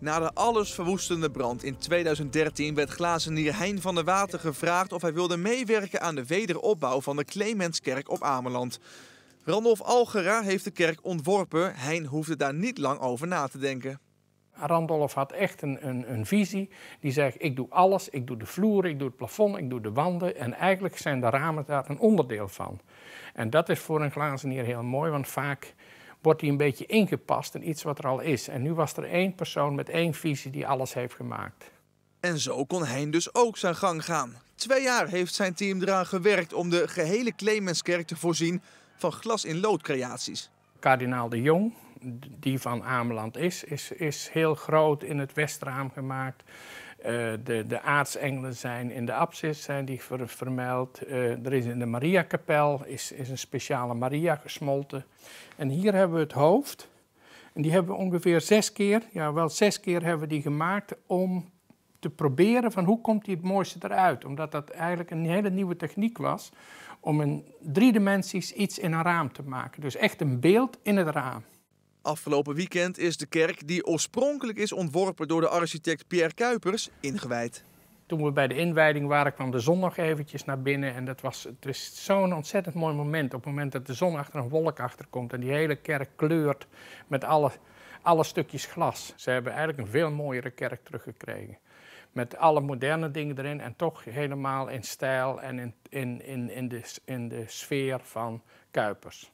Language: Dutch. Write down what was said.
Na de allesverwoestende brand in 2013 werd glazenier Hein van der Water gevraagd of hij wilde meewerken aan de wederopbouw van de Clemenskerk op Ameland. Randolf Algera heeft de kerk ontworpen. Hein hoefde daar niet lang over na te denken. Randolf had echt een, een, een, visie die zegt: ik doe alles, ik doe de vloer, ik doe het plafond, ik doe de wanden. En eigenlijk zijn de ramen daar een onderdeel van. En dat is voor een glazenier heel mooi, want vaak wordt hij een beetje ingepast in iets wat er al is. En nu was er één persoon met één visie die alles heeft gemaakt. En zo kon Hein dus ook zijn gang gaan. Twee jaar heeft zijn team eraan gewerkt om de gehele Clemenskerk te voorzien van glas in lood creaties. Kardinaal de Jong, die van Ameland is, is, is heel groot in het westraam gemaakt. Eh, de, de aartsengelen zijn in de apsis zijn die vermeld. Eh, er is in de Mariakapel is, is een speciale Maria gesmolten. En hier hebben we het hoofd. En die hebben we ongeveer zes keer, ja wel zes keer hebben we die gemaakt om te proberen van hoe komt die het mooiste eruit. Omdat dat eigenlijk een hele nieuwe techniek was om in drie dimensies iets in een raam te maken. Dus echt een beeld in het raam. Afgelopen weekend is de kerk, die oorspronkelijk is ontworpen door de architect Pierre Kuipers, ingewijd. Toen we bij de inwijding waren, kwam de zon nog eventjes naar binnen. En dat was, het is zo'n ontzettend mooi moment. Op het moment dat de zon achter een wolk achterkomt en die hele kerk kleurt met alle, alle stukjes glas. Ze hebben eigenlijk een veel mooiere kerk teruggekregen met alle moderne dingen erin en toch helemaal in stijl en in, in, in, in, de, in de sfeer van Kuipers.